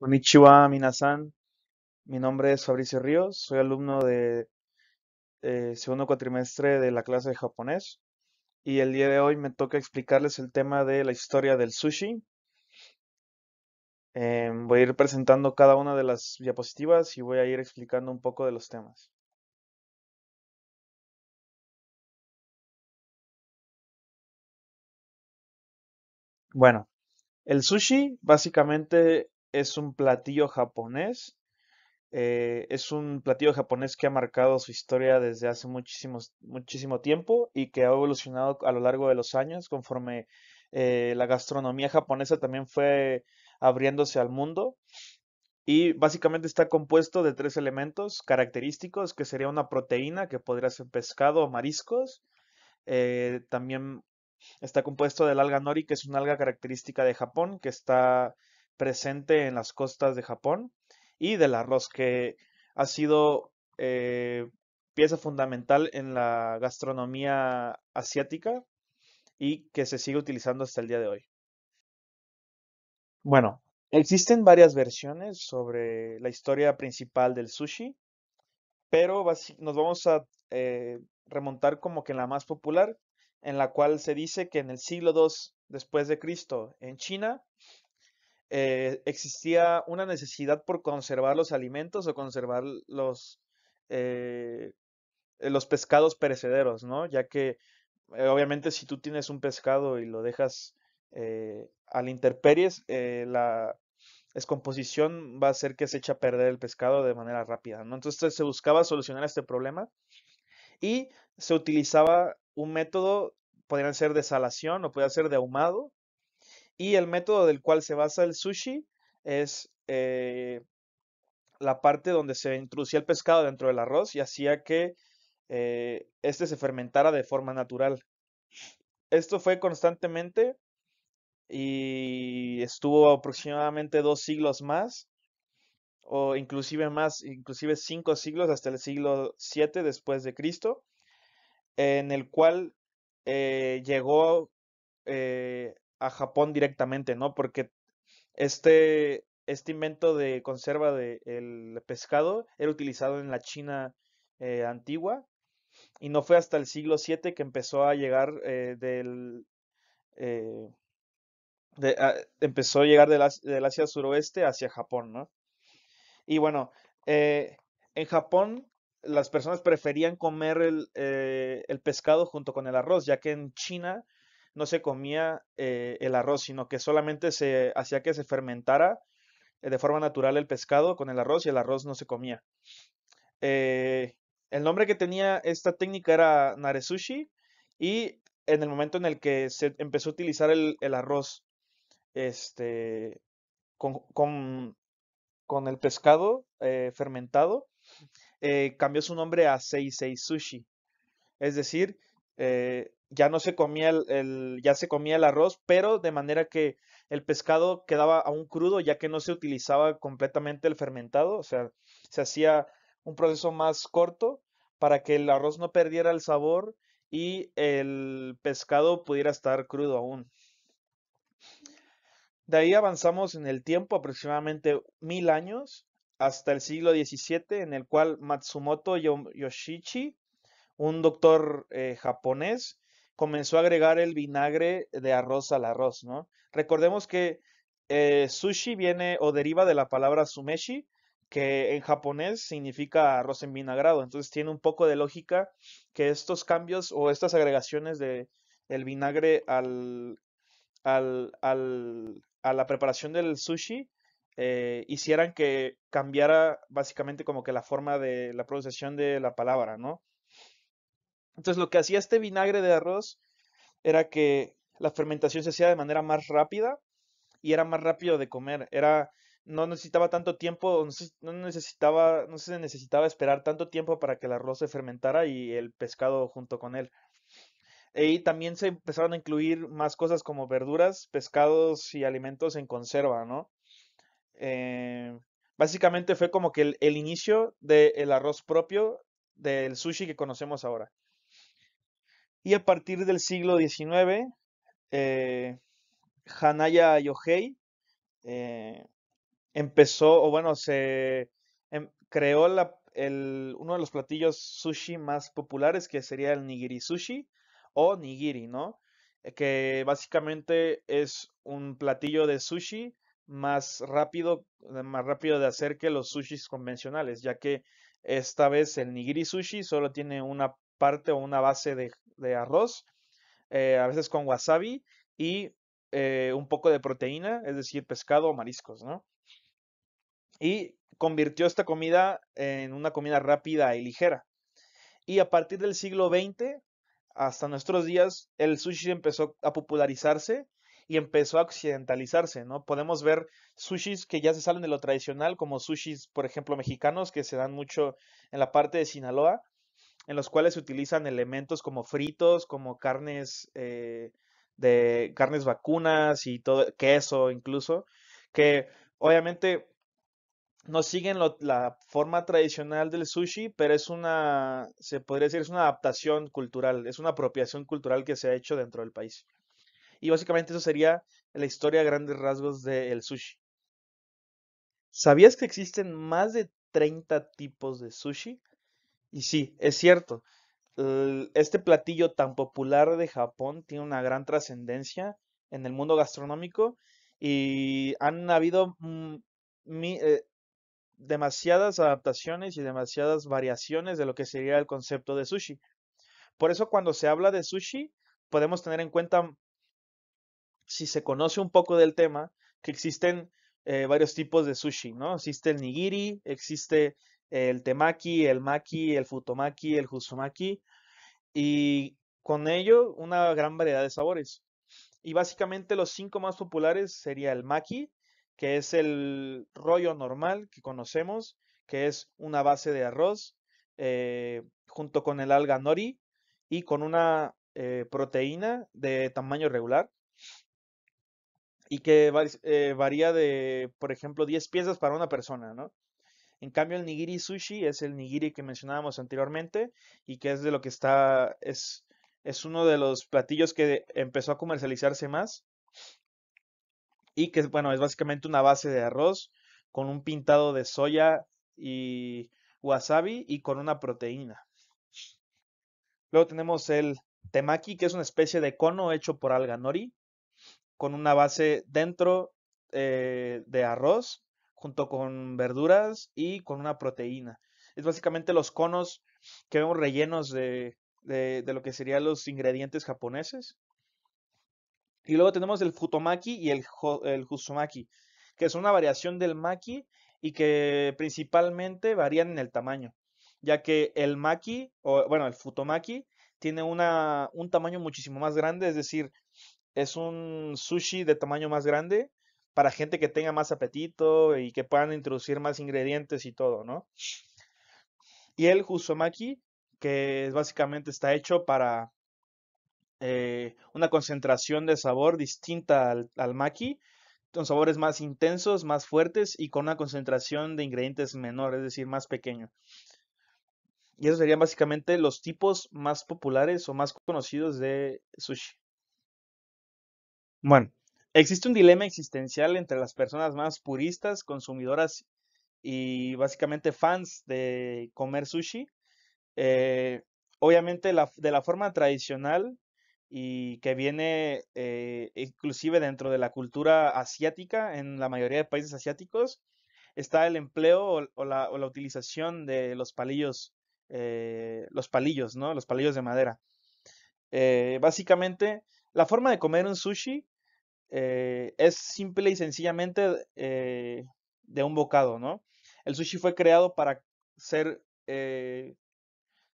Konnichiwa, Minasan. Mi nombre es Fabricio Ríos, soy alumno de eh, segundo cuatrimestre de la clase de japonés y el día de hoy me toca explicarles el tema de la historia del sushi. Em, voy a ir presentando cada una de las diapositivas y voy a ir explicando un poco de los temas. Bueno, el sushi básicamente es un platillo japonés. Eh, es un platillo japonés que ha marcado su historia desde hace muchísimo tiempo y que ha evolucionado a lo largo de los años conforme eh, la gastronomía japonesa también fue abriéndose al mundo. Y básicamente está compuesto de tres elementos característicos, que sería una proteína, que podría ser pescado o mariscos. Eh, también está compuesto del alga nori, que es una alga característica de Japón, que está presente en las costas de Japón y del arroz, que ha sido eh, pieza fundamental en la gastronomía asiática y que se sigue utilizando hasta el día de hoy. Bueno, existen varias versiones sobre la historia principal del sushi, pero nos vamos a eh, remontar como que en la más popular, en la cual se dice que en el siglo II después de Cristo en China eh, existía una necesidad por conservar los alimentos o conservar los, eh, los pescados perecederos, ¿no? Ya que eh, obviamente si tú tienes un pescado y lo dejas al interperies, la descomposición va a hacer que se eche a perder el pescado de manera rápida, ¿no? Entonces se buscaba solucionar este problema y se utilizaba un método, podrían ser de salación o podría ser de ahumado, y el método del cual se basa el sushi es eh, la parte donde se introducía el pescado dentro del arroz y hacía que eh, este se fermentara de forma natural. Esto fue constantemente y estuvo aproximadamente dos siglos más o inclusive más, inclusive cinco siglos hasta el siglo VII después de Cristo, en el cual eh, llegó a Japón directamente, ¿no? Porque este, este invento de conserva del pescado era utilizado en la China eh, antigua y no fue hasta el siglo VII que empezó a llegar eh, del... Eh, ah, empezó a llegar del, Asia suroeste hacia Japón, ¿no? Y bueno, en Japón las personas preferían comer el, el pescado junto con el arroz, ya que en China no se comía eh, el arroz, sino que solamente se hacía que se fermentara eh, de forma natural el pescado con el arroz y el arroz no se comía. Eh, el nombre que tenía esta técnica era naresushi y en el momento en el que se empezó a utilizar el, arroz este, con, con el pescado fermentado, cambió su nombre a Seisei Sushi. Es decir, eh, ya no se comía el, ya se comía el arroz, pero de manera que el pescado quedaba aún crudo, ya que no se utilizaba completamente el fermentado, o sea, se hacía un proceso más corto para que el arroz no perdiera el sabor y el pescado pudiera estar crudo aún. De ahí avanzamos en el tiempo, aproximadamente mil años, hasta el siglo XVII, en el cual Matsumoto Yoshichi un doctor eh, japonés comenzó a agregar el vinagre de arroz al arroz, ¿no? Recordemos que eh, sushi viene o deriva de la palabra sumeshi, que en japonés significa arroz en vinagrado. Entonces tiene un poco de lógica que estos cambios o estas agregaciones de el vinagre al, a la preparación del sushi eh, hicieran que cambiara básicamente como que la forma de la pronunciación de la palabra, ¿no? Entonces lo que hacía este vinagre de arroz era que la fermentación se hacía de manera más rápida y era más rápido de comer. Era, no necesitaba tanto tiempo, no necesitaba, no se necesitaba esperar tanto tiempo para que el arroz se fermentara y el pescado junto con él. Y también se empezaron a incluir más cosas como verduras, pescados y alimentos en conserva, ¿no? Eh, básicamente fue como que el, inicio del arroz propio del sushi que conocemos ahora. Y a partir del siglo XIX, eh, Hanaya Yohei eh, empezó, o bueno, se em, creó uno de los platillos sushi más populares, que sería el nigiri sushi o nigiri, ¿no? Eh, que básicamente es un platillo de sushi más rápido, más rápido de hacer que los sushis convencionales, ya que esta vez el nigiri sushi solo tiene una parte o una base de, de arroz, eh, a veces con wasabi y eh, un poco de proteína, es decir, pescado o mariscos, ¿no? Y convirtió esta comida en una comida rápida y ligera. Y a partir del siglo XX hasta nuestros días, el sushi empezó a popularizarse y empezó a occidentalizarse, ¿no? Podemos ver sushis que ya se salen de lo tradicional, como sushis, por ejemplo, mexicanos, que se dan mucho en la parte de Sinaloa, en los cuales se utilizan elementos como fritos, como carnes eh, de carnes vacunas y todo, queso incluso, que obviamente no siguen la forma tradicional del sushi, pero es una, se podría decir, es una adaptación cultural, es una apropiación cultural que se ha hecho dentro del país. Y básicamente eso sería la historia a grandes rasgos del sushi. ¿Sabías que existen más de 30 tipos de sushi? Y sí, es cierto. Este platillo tan popular de Japón tiene una gran trascendencia en el mundo gastronómico y han habido mm, eh, demasiadas adaptaciones y demasiadas variaciones de lo que sería el concepto de sushi. Por eso cuando se habla de sushi, podemos tener en cuenta, si se conoce un poco del tema, que existen eh, varios tipos de sushi, ¿no? Existe el nigiri, existe el temaki, el maki, el futomaki, el husumaki, y con ello una gran variedad de sabores. Y básicamente los cinco más populares sería el maki, que es el rollo normal que conocemos, que es una base de arroz eh, junto con el alga nori y con una eh, proteína de tamaño regular y que eh, varía de, por ejemplo, 10 piezas para una persona, ¿no? En cambio, el nigiri sushi es el nigiri que mencionábamos anteriormente y que es de lo que está, es, es uno de los platillos que empezó a comercializarse más y que, bueno, es básicamente una base de arroz con un pintado de soya y wasabi y con una proteína. Luego tenemos el temaki, que es una especie de cono hecho por alga nori, con una base dentro eh, de arroz junto con verduras y con una proteína. Es básicamente los conos que vemos rellenos de, de, lo que serían los ingredientes japoneses. Y luego tenemos el futomaki y el, el husumaki, que es una variación del maki y que principalmente varían en el tamaño, ya que el maki, o bueno, el futomaki, tiene un tamaño muchísimo más grande, es decir, es un sushi de tamaño más grande para gente que tenga más apetito y que puedan introducir más ingredientes y todo, ¿no? Y el Husomaki, que básicamente está hecho para eh, una concentración de sabor distinta al, al maki, con sabores más intensos, más fuertes y con una concentración de ingredientes menor, es decir, más pequeño. Y esos serían básicamente los tipos más populares o más conocidos de sushi. Bueno, Existe un dilema existencial entre las personas más puristas, consumidoras y básicamente fans de comer sushi. Eh, obviamente de la forma tradicional y que viene eh, inclusive dentro de la cultura asiática, en la mayoría de países asiáticos, está el empleo o, la, utilización de los palillos, eh, los palillos, ¿no? Los palillos de madera. básicamente, la forma de comer un sushi eh, es simple y sencillamente eh, de un bocado, ¿no? El sushi fue creado para ser, eh,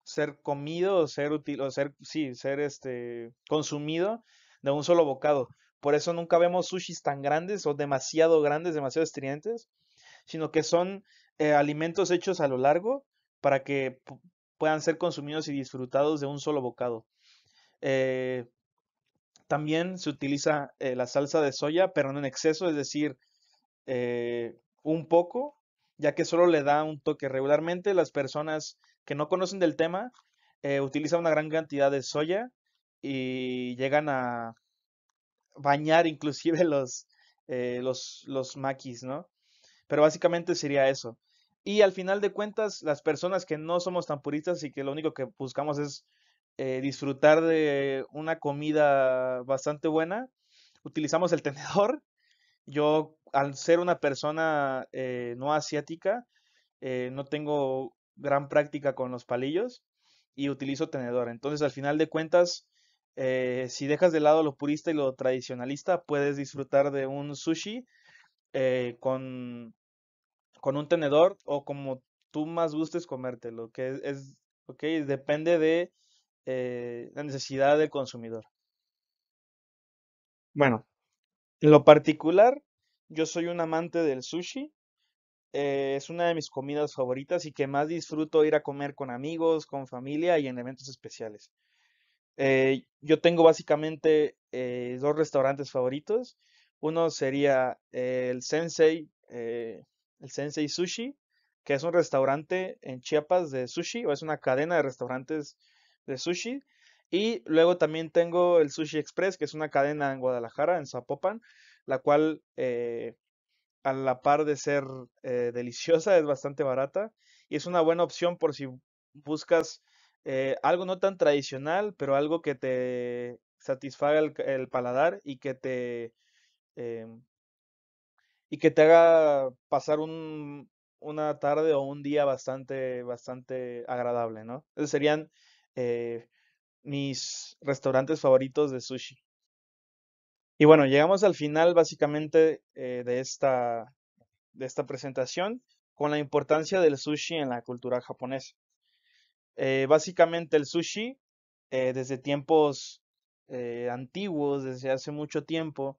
ser comido, ser útil, o ser, sí, ser este, consumido de un solo bocado. Por eso nunca vemos sushis tan grandes o demasiado grandes, demasiado estridentes, sino que son alimentos hechos a lo largo para que puedan ser consumidos y disfrutados de un solo bocado. También se utiliza eh, la salsa de soya, pero no en exceso, es decir, eh, un poco, ya que solo le da un toque. Regularmente las personas que no conocen del tema eh, utilizan una gran cantidad de soya y llegan a bañar inclusive los, los, los maquis, ¿no? Pero básicamente sería eso. Y al final de cuentas, las personas que no somos tan puristas y que lo único que buscamos es eh, disfrutar de una comida bastante buena, utilizamos el tenedor. Yo, al ser una persona eh, no asiática, eh, no tengo gran práctica con los palillos y utilizo tenedor. Entonces, al final de cuentas, si dejas de lado lo purista y lo tradicionalista, puedes disfrutar de un sushi con, con, un tenedor o como tú más gustes comértelo, que es, es depende de eh, la necesidad del consumidor. Bueno, en lo particular, yo soy un amante del sushi. Eh, es una de mis comidas favoritas y que más disfruto ir a comer con amigos, con familia y en eventos especiales. Eh, yo tengo básicamente dos restaurantes favoritos. Uno sería el Sensei, el Sensei Sushi, que es un restaurante en Chiapas de sushi, o es una cadena de restaurantes de sushi. Y luego también tengo el Sushi Express, que es una cadena en Guadalajara, en Zapopan, la cual eh, a la par de ser eh, deliciosa es bastante barata y es una buena opción por si buscas eh, algo no tan tradicional, pero algo que te satisfaga el, paladar y que te em, y que te haga pasar un, una tarde o un día bastante, bastante agradable, ¿no? serían eh, mis restaurantes favoritos de sushi. Y bueno, llegamos al final básicamente eh, de, esta, de esta presentación con la importancia del sushi en la cultura japonesa. Eh, básicamente el sushi, desde tiempos antiguos, desde hace mucho tiempo,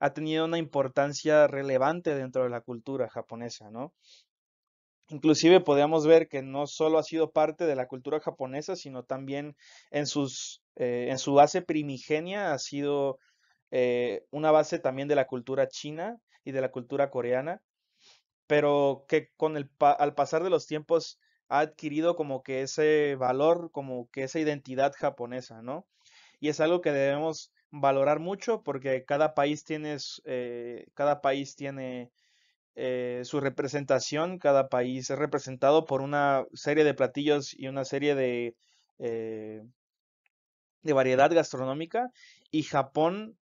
ha tenido una importancia relevante dentro de la cultura japonesa, ¿no? Inclusive podemos ver que no solo ha sido parte de la cultura japonesa, sino también en, sus, eh, en su base primigenia ha sido eh, una base también de la cultura china y de la cultura coreana, pero que con el al pasar de los tiempos ha adquirido como que ese valor, como que esa identidad japonesa, ¿no? Y es algo que debemos valorar mucho porque cada país tiene, eh, cada país tiene eh, su representación, cada país es representado por una serie de platillos y una serie de, eh, de variedad gastronómica y Japón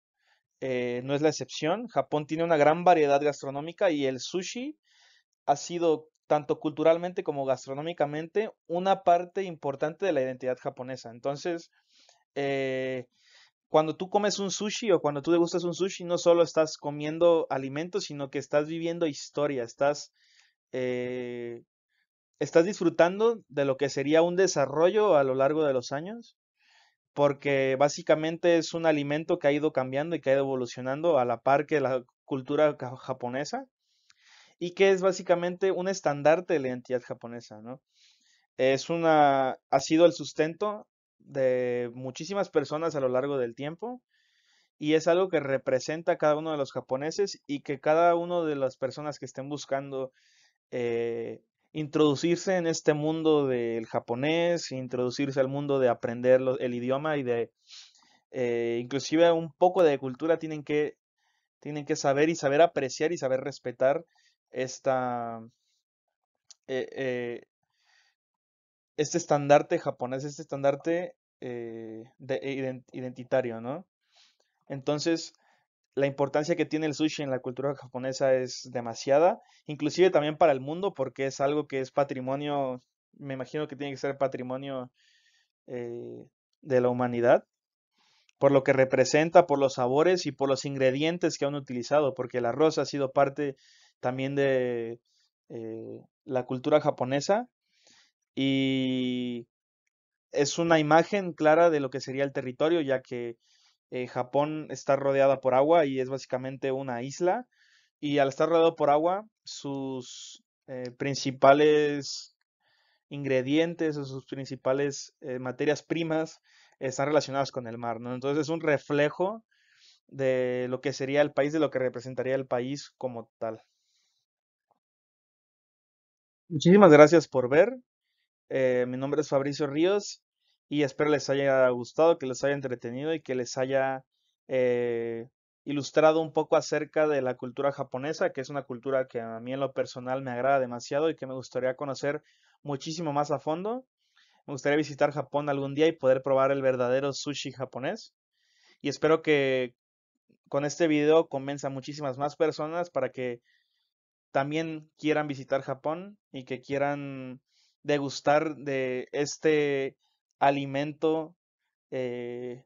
eh, no es la excepción. Japón tiene una gran variedad gastronómica y el sushi ha sido tanto culturalmente como gastronómicamente una parte importante de la identidad japonesa. Entonces, cuando tú comes un sushi o cuando tú degustas un sushi, no solo estás comiendo alimentos, sino que estás viviendo historia, estás, eh, estás disfrutando de lo que sería un desarrollo a lo largo de los años, porque básicamente es un alimento que ha ido cambiando y que ha ido evolucionando a la par que la cultura japonesa y que es básicamente un estandarte de la identidad japonesa, ¿no? Es una, ha sido el sustento de muchísimas personas a lo largo del tiempo y es algo que representa a cada uno de los japoneses y que cada uno de las personas que estén buscando eh, introducirse en este mundo del japonés, introducirse al mundo de aprender el idioma y de eh, inclusive un poco de cultura tienen que, tienen que saber y saber apreciar y saber respetar esta, eh, este estandarte japonés, este estandarte eh, de, e, identitario, ¿no? Entonces, la importancia que tiene el sushi en la cultura japonesa es demasiada, inclusive también para el mundo, porque es algo que es patrimonio, me imagino que tiene que ser patrimonio eh, de la humanidad, por lo que representa, por los sabores y por los ingredientes que han utilizado, porque el arroz ha sido parte también de eh, la cultura japonesa y es una imagen clara de lo que sería el territorio, ya que eh, Japón está rodeada por agua y es básicamente una isla, y al estar rodeado por agua, sus eh, principales ingredientes o sus principales eh, materias primas están relacionadas con el mar, ¿no? Entonces es un reflejo de lo que sería el país, de lo que representaría el país como tal. Muchísimas gracias por ver. Eh, mi nombre es Fabricio Ríos y espero les haya gustado, que les haya entretenido y que les haya eh, ilustrado un poco acerca de la cultura japonesa, que es una cultura que a mí en lo personal me agrada demasiado y que me gustaría conocer muchísimo más a fondo. Me gustaría visitar Japón algún día y poder probar el verdadero sushi japonés. Y espero que con este video convenza a muchísimas más personas para que también quieran visitar Japón y que quieran degustar de este alimento eh,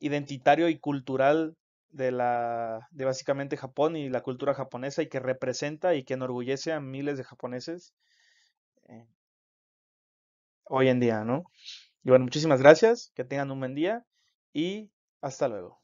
identitario y cultural de la de básicamente Japón y la cultura japonesa y que representa y que enorgullece a miles de japoneses eh, hoy en día, ¿no? Y bueno, muchísimas gracias, que tengan un buen día y hasta luego.